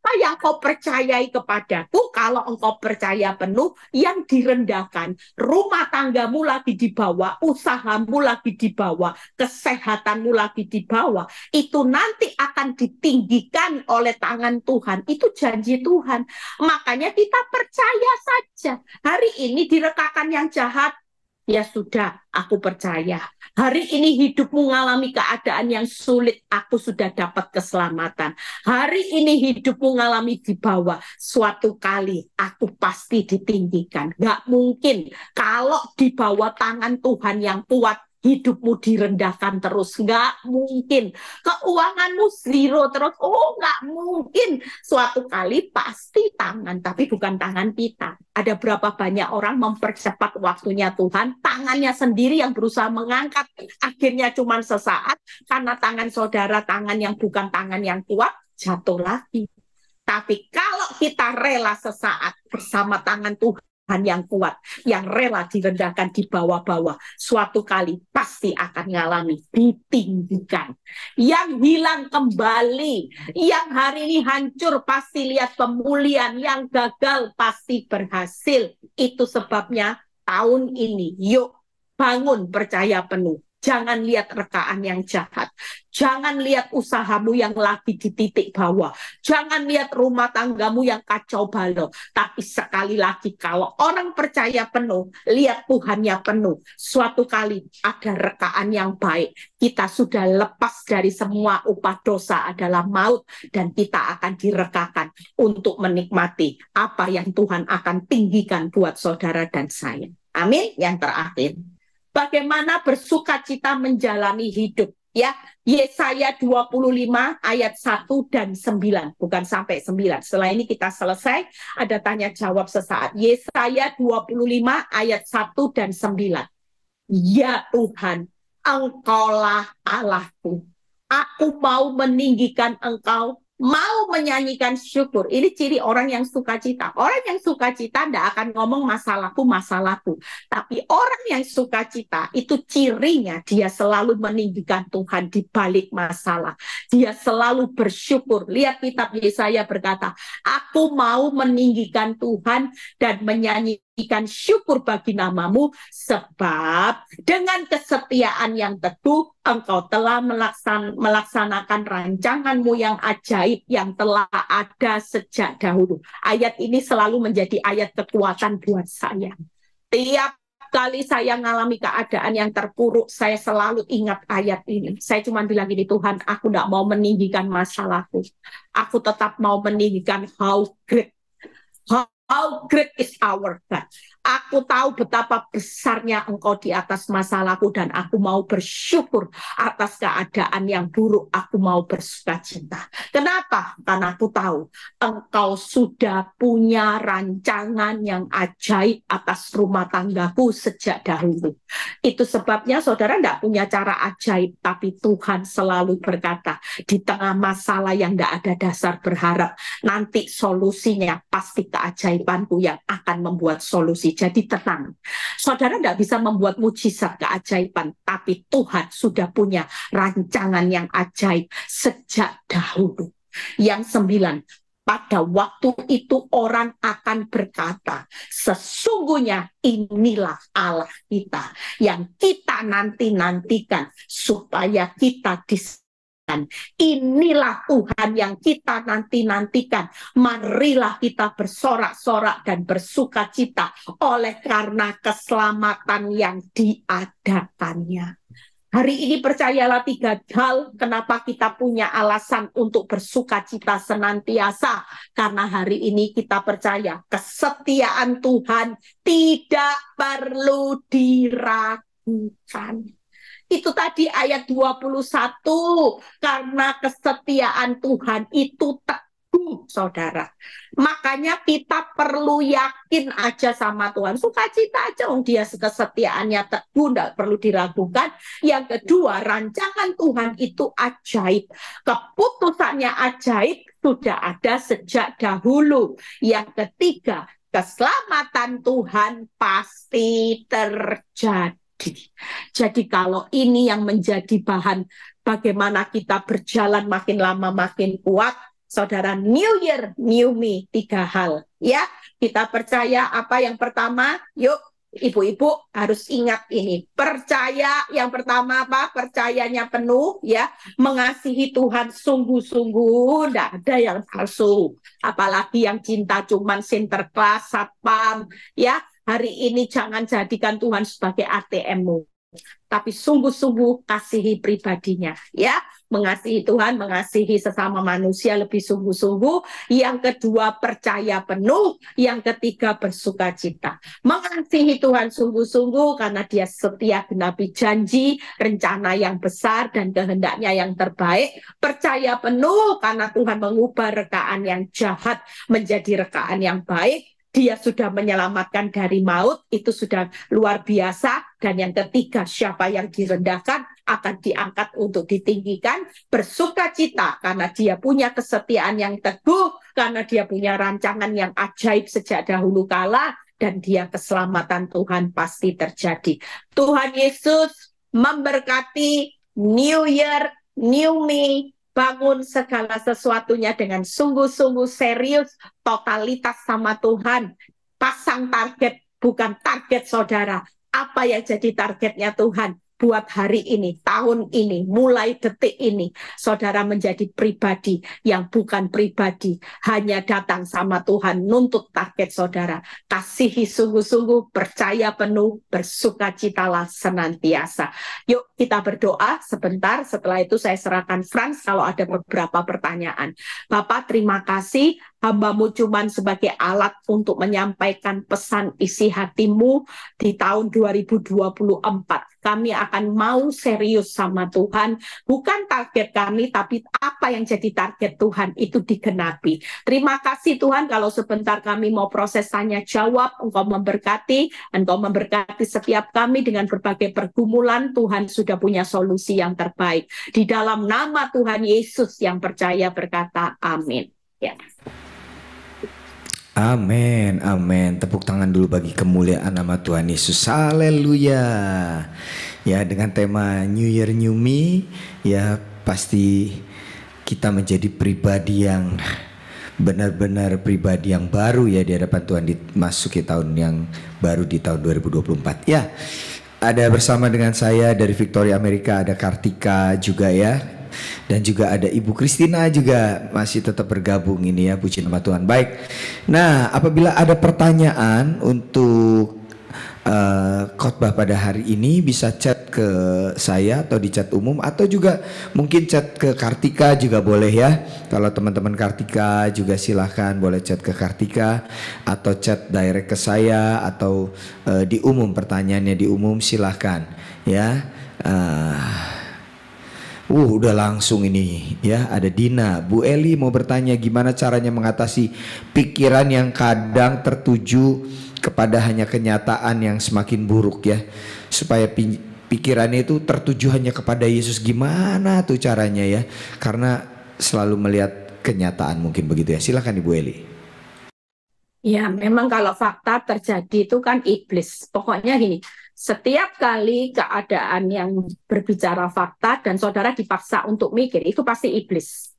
apa yang kau percayai kepadaku kalau engkau percaya penuh yang direndahkan rumah tanggamu lagi dibawa usahamu lagi dibawa kesehatanmu lagi dibawa itu nanti akan ditinggikan oleh tangan Tuhan itu janji Tuhan makanya kita percaya saja hari ini direkakan yang jahat Ya sudah, aku percaya. Hari ini hidupmu mengalami keadaan yang sulit, aku sudah dapat keselamatan. Hari ini hidupmu mengalami di bawah, suatu kali aku pasti ditinggikan. Gak mungkin kalau di bawah tangan Tuhan yang kuat, hidupmu direndahkan terus. Nggak mungkin. Keuanganmu zero terus. Oh, nggak mungkin. Suatu kali pasti tangan, tapi bukan tangan kita. Ada berapa banyak orang mempercepat waktunya Tuhan, tangannya sendiri yang berusaha mengangkat. Akhirnya cuma sesaat, karena tangan saudara, tangan yang bukan tangan yang kuat, jatuh lagi. Tapi kalau kita rela sesaat bersama tangan Tuhan, Tuhan yang kuat, yang rela direndahkan di bawah-bawah, suatu kali pasti akan mengalami ditinggikan. Yang hilang kembali, yang hari ini hancur pasti lihat pemulihan, yang gagal pasti berhasil. Itu sebabnya tahun ini, yuk bangun percaya penuh Jangan lihat rekaan yang jahat. Jangan lihat usahamu yang lagi di titik bawah. Jangan lihat rumah tanggamu yang kacau balau. Tapi sekali lagi kalau orang percaya penuh, lihat Tuhannya penuh. Suatu kali ada rekaan yang baik. Kita sudah lepas dari semua upah dosa adalah maut dan kita akan direkakan untuk menikmati apa yang Tuhan akan tinggikan buat saudara dan saya. Amin. Yang terakhir bagaimana bersukacita menjalani hidup ya Yesaya 25 ayat 1 dan 9 bukan sampai 9 setelah ini kita selesai ada tanya jawab sesaat Yesaya 25 ayat 1 dan 9 Ya Tuhan engkaulah Allahku aku mau meninggikan engkau mau menyanyikan syukur. Ini ciri orang yang suka cita. Orang yang suka cita tidak akan ngomong masalahku, masalahku. Tapi orang yang suka cita itu cirinya dia selalu meninggikan Tuhan di balik masalah. Dia selalu bersyukur. Lihat kitab Yesaya berkata, aku mau meninggikan Tuhan dan menyanyikan ikan syukur bagi namamu sebab dengan kesetiaan yang teguh engkau telah melaksan, melaksanakan rancanganmu yang ajaib yang telah ada sejak dahulu. Ayat ini selalu menjadi ayat kekuatan buat saya. Tiap kali saya mengalami keadaan yang terpuruk, saya selalu ingat ayat ini. Saya cuma bilang gini, Tuhan, aku tidak mau meninggikan masalahku. Aku tetap mau meninggikan how great, how How great is our God? Aku tahu betapa besarnya engkau di atas masalahku dan aku mau bersyukur atas keadaan yang buruk. Aku mau bersuka cinta. Kenapa? Karena aku tahu engkau sudah punya rancangan yang ajaib atas rumah tanggaku sejak dahulu. Itu sebabnya saudara tidak punya cara ajaib, tapi Tuhan selalu berkata, di tengah masalah yang tidak ada dasar berharap, nanti solusinya pasti keajaibanku yang akan membuat solusi jadi tenang. Saudara tidak bisa membuat mujizat keajaiban, tapi Tuhan sudah punya rancangan yang ajaib sejak dahulu. Yang sembilan, pada waktu itu orang akan berkata, sesungguhnya inilah Allah kita yang kita nanti-nantikan supaya kita dis Inilah Tuhan yang kita nanti-nantikan. Marilah kita bersorak-sorak dan bersuka cita oleh karena keselamatan yang diadakannya. Hari ini percayalah tiga hal kenapa kita punya alasan untuk bersuka cita senantiasa. Karena hari ini kita percaya kesetiaan Tuhan tidak perlu diragukan. Itu tadi ayat 21. Karena kesetiaan Tuhan itu teguh, saudara. Makanya kita perlu yakin aja sama Tuhan. suka cita aja om dia kesetiaannya teguh, tidak perlu diragukan. Yang kedua, rancangan Tuhan itu ajaib. Keputusannya ajaib sudah ada sejak dahulu. Yang ketiga, keselamatan Tuhan pasti terjadi lagi. Jadi kalau ini yang menjadi bahan bagaimana kita berjalan makin lama makin kuat, saudara New Year, New Me, tiga hal. Ya, kita percaya apa yang pertama, yuk ibu-ibu harus ingat ini. Percaya yang pertama apa? Percayanya penuh ya, mengasihi Tuhan sungguh-sungguh, tidak ada yang palsu. Apalagi yang cinta cuman sinterklas, satpam, ya, Hari ini jangan jadikan Tuhan sebagai ATM-mu, tapi sungguh-sungguh kasihi pribadinya ya mengasihi Tuhan mengasihi sesama manusia lebih sungguh-sungguh yang kedua percaya penuh yang ketiga bersuka cita mengasihi Tuhan sungguh-sungguh karena dia setia genapi janji rencana yang besar dan kehendaknya yang terbaik percaya penuh karena Tuhan mengubah rekaan yang jahat menjadi rekaan yang baik dia sudah menyelamatkan dari maut itu sudah luar biasa dan yang ketiga siapa yang direndahkan akan diangkat untuk ditinggikan bersuka cita karena dia punya kesetiaan yang teguh karena dia punya rancangan yang ajaib sejak dahulu kala dan dia keselamatan Tuhan pasti terjadi Tuhan Yesus memberkati New Year New Me bangun segala sesuatunya dengan sungguh-sungguh serius, totalitas sama Tuhan. Pasang target, bukan target saudara. Apa yang jadi targetnya Tuhan? buat hari ini, tahun ini, mulai detik ini, saudara menjadi pribadi yang bukan pribadi, hanya datang sama Tuhan, nuntut target saudara, kasihi sungguh-sungguh, percaya penuh, bersuka citalah senantiasa. Yuk kita berdoa sebentar, setelah itu saya serahkan Frans kalau ada beberapa pertanyaan. Bapak terima kasih hambamu cuman sebagai alat untuk menyampaikan pesan isi hatimu di tahun 2024. Kami akan mau serius sama Tuhan, bukan target kami, tapi apa yang jadi target Tuhan itu digenapi. Terima kasih Tuhan kalau sebentar kami mau proses tanya jawab, Engkau memberkati, Engkau memberkati setiap kami dengan berbagai pergumulan, Tuhan sudah punya solusi yang terbaik. Di dalam nama Tuhan Yesus yang percaya berkata amin. Yeah. Amin, amin. Tepuk tangan dulu bagi kemuliaan nama Tuhan Yesus. Haleluya. Ya, dengan tema New Year New Me, ya pasti kita menjadi pribadi yang benar-benar pribadi yang baru ya di hadapan Tuhan dimasuki tahun yang baru di tahun 2024. Ya. Ada bersama dengan saya dari Victoria Amerika ada Kartika juga ya dan juga ada Ibu Kristina juga masih tetap bergabung ini ya puji nama Tuhan. Baik. Nah, apabila ada pertanyaan untuk uh, khotbah pada hari ini bisa chat ke saya atau di chat umum atau juga mungkin chat ke Kartika juga boleh ya. Kalau teman-teman Kartika juga silahkan boleh chat ke Kartika atau chat direct ke saya atau uh, di umum pertanyaannya di umum silahkan ya. Uh, Uh, udah langsung ini ya ada Dina. Bu Eli mau bertanya gimana caranya mengatasi pikiran yang kadang tertuju kepada hanya kenyataan yang semakin buruk ya. Supaya pikirannya itu tertuju hanya kepada Yesus gimana tuh caranya ya? Karena selalu melihat kenyataan mungkin begitu ya. Silakan Ibu Eli. Ya, memang kalau fakta terjadi itu kan iblis. Pokoknya gini, setiap kali keadaan yang berbicara fakta dan saudara dipaksa untuk mikir itu pasti iblis.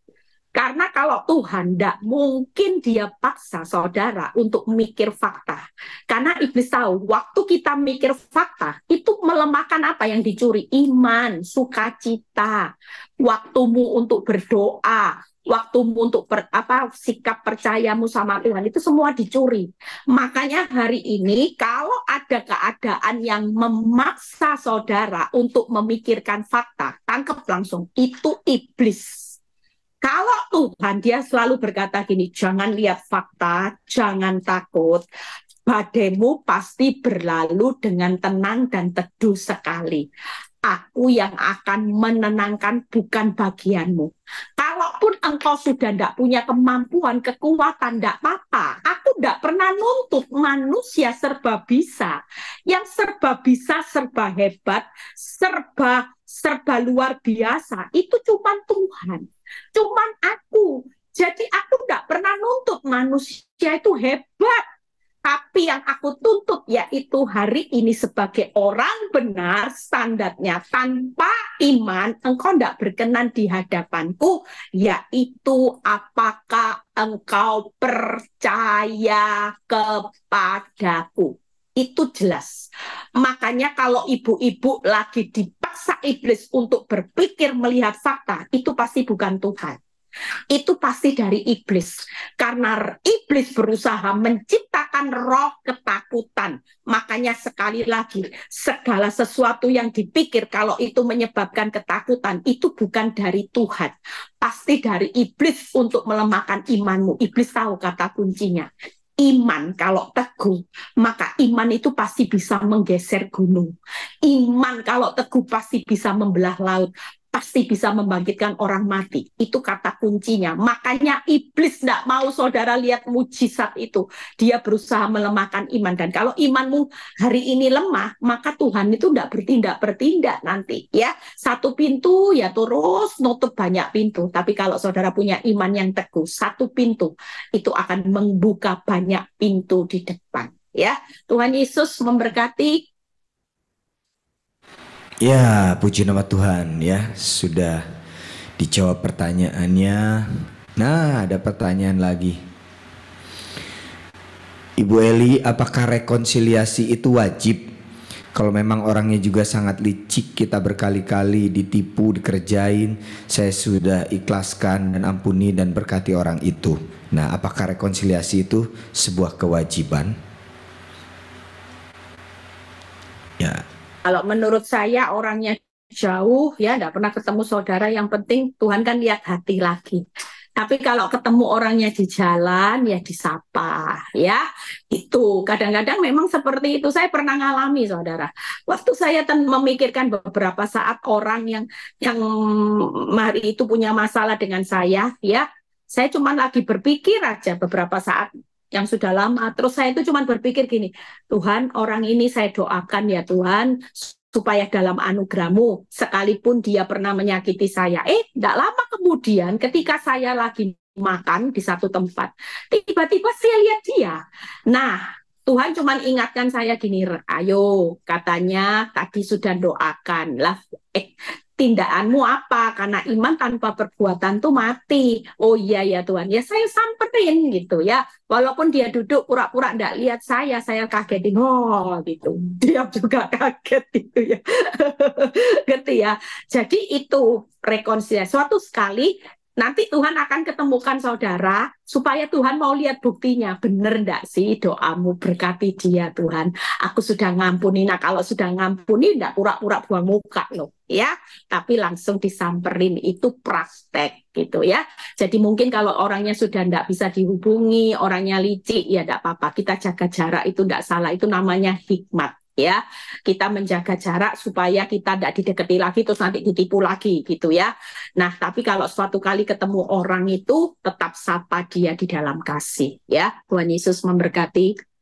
Karena kalau Tuhan tidak mungkin dia paksa saudara untuk mikir fakta. Karena iblis tahu waktu kita mikir fakta itu melemahkan apa yang dicuri. Iman, sukacita, waktumu untuk berdoa, waktumu untuk ber, apa sikap percayamu sama Tuhan itu semua dicuri. Makanya hari ini kalau ada keadaan yang memaksa saudara untuk memikirkan fakta, tangkap langsung itu iblis. Kalau Tuhan dia selalu berkata gini, jangan lihat fakta, jangan takut. bademu pasti berlalu dengan tenang dan teduh sekali aku yang akan menenangkan bukan bagianmu. Kalaupun engkau sudah tidak punya kemampuan, kekuatan, tidak apa-apa. Aku tidak pernah nuntut manusia serba bisa. Yang serba bisa, serba hebat, serba serba luar biasa. Itu cuma Tuhan. cuma aku. Jadi aku tidak pernah nuntut manusia itu hebat tapi yang aku tuntut yaitu hari ini sebagai orang benar standarnya tanpa iman engkau tidak berkenan di hadapanku yaitu apakah engkau percaya kepadaku. Itu jelas. Makanya kalau ibu-ibu lagi dipaksa iblis untuk berpikir melihat fakta itu pasti bukan Tuhan itu pasti dari iblis. Karena iblis berusaha menciptakan roh ketakutan. Makanya sekali lagi, segala sesuatu yang dipikir kalau itu menyebabkan ketakutan, itu bukan dari Tuhan. Pasti dari iblis untuk melemahkan imanmu. Iblis tahu kata kuncinya. Iman kalau teguh, maka iman itu pasti bisa menggeser gunung. Iman kalau teguh pasti bisa membelah laut, pasti bisa membangkitkan orang mati. Itu kata kuncinya. Makanya iblis tidak mau saudara lihat mujizat itu. Dia berusaha melemahkan iman. Dan kalau imanmu hari ini lemah, maka Tuhan itu tidak bertindak-bertindak nanti. ya Satu pintu ya terus nutup banyak pintu. Tapi kalau saudara punya iman yang teguh, satu pintu itu akan membuka banyak pintu di depan ya. Tuhan Yesus memberkati Ya, puji nama Tuhan ya, sudah dijawab pertanyaannya. Nah, ada pertanyaan lagi. Ibu Eli, apakah rekonsiliasi itu wajib? Kalau memang orangnya juga sangat licik, kita berkali-kali ditipu, dikerjain, saya sudah ikhlaskan dan ampuni dan berkati orang itu. Nah, apakah rekonsiliasi itu sebuah kewajiban? Ya, kalau menurut saya orangnya jauh ya tidak pernah ketemu saudara yang penting Tuhan kan lihat hati lagi tapi kalau ketemu orangnya di jalan ya disapa ya itu kadang-kadang memang seperti itu saya pernah ngalami saudara waktu saya memikirkan beberapa saat orang yang yang hari itu punya masalah dengan saya ya saya cuma lagi berpikir aja beberapa saat yang sudah lama. Terus saya itu cuma berpikir gini, Tuhan orang ini saya doakan ya Tuhan supaya dalam anugerahmu sekalipun dia pernah menyakiti saya. Eh, tidak lama kemudian ketika saya lagi makan di satu tempat, tiba-tiba saya lihat dia. Nah, Tuhan cuma ingatkan saya gini, ayo katanya tadi sudah doakan lah. Eh, tindakanmu apa karena iman tanpa perbuatan tuh mati oh iya ya Tuhan ya saya samperin gitu ya walaupun dia duduk pura-pura ndak lihat saya saya kagetin oh gitu dia juga kaget gitu ya gitu ya jadi itu rekonsiliasi suatu sekali Nanti Tuhan akan ketemukan saudara supaya Tuhan mau lihat buktinya. Bener ndak sih doamu berkati dia Tuhan. Aku sudah ngampuni. Nah kalau sudah ngampuni ndak pura-pura buang muka loh ya. Tapi langsung disamperin itu praktek gitu ya. Jadi mungkin kalau orangnya sudah ndak bisa dihubungi, orangnya licik ya ndak apa-apa. Kita jaga jarak itu ndak salah. Itu namanya hikmat ya kita menjaga jarak supaya kita tidak dideketi lagi terus nanti ditipu lagi gitu ya nah tapi kalau suatu kali ketemu orang itu tetap sapa dia di dalam kasih ya Tuhan Yesus memberkati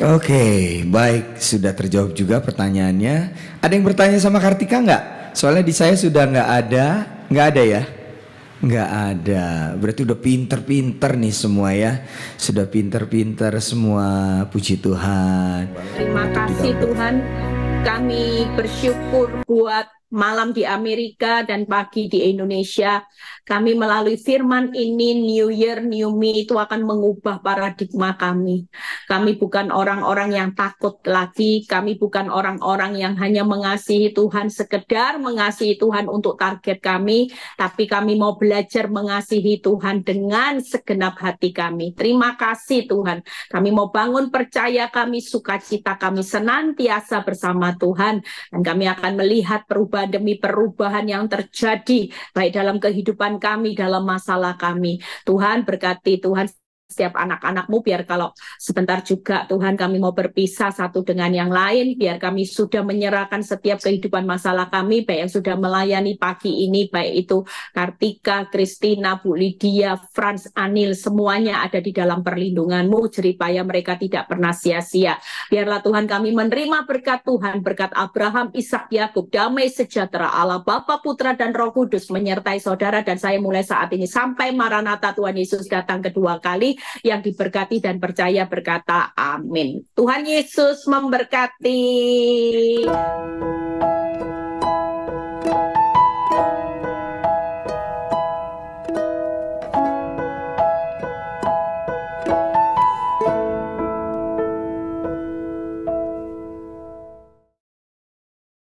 Oke, baik sudah terjawab juga pertanyaannya. Ada yang bertanya sama Kartika nggak? Soalnya di saya sudah nggak ada, nggak ada ya. Nggak ada. Berarti udah pinter-pinter nih semua ya. Sudah pinter-pinter semua. Puji Tuhan. Terima kasih Tuhan. Kami bersyukur buat malam di Amerika dan pagi di Indonesia. Kami melalui firman ini New Year New Me itu akan mengubah paradigma kami. Kami bukan orang-orang yang takut lagi, kami bukan orang-orang yang hanya mengasihi Tuhan sekedar mengasihi Tuhan untuk target kami, tapi kami mau belajar mengasihi Tuhan dengan segenap hati kami. Terima kasih Tuhan. Kami mau bangun percaya kami, sukacita kami senantiasa bersama Tuhan dan kami akan melihat perubahan perubahan demi perubahan yang terjadi baik dalam kehidupan kami, dalam masalah kami. Tuhan berkati, Tuhan setiap anak-anakmu biar kalau sebentar juga Tuhan kami mau berpisah satu dengan yang lain biar kami sudah menyerahkan setiap kehidupan masalah kami baik yang sudah melayani pagi ini baik itu Kartika, Kristina, Bu Lydia, Franz, Anil semuanya ada di dalam perlindunganmu jeripaya mereka tidak pernah sia-sia biarlah Tuhan kami menerima berkat Tuhan berkat Abraham, Ishak, Yakub damai sejahtera Allah Bapa, Putra dan Roh Kudus menyertai saudara dan saya mulai saat ini sampai Maranatha Tuhan Yesus datang kedua kali yang diberkati dan percaya berkata amin. Tuhan Yesus memberkati.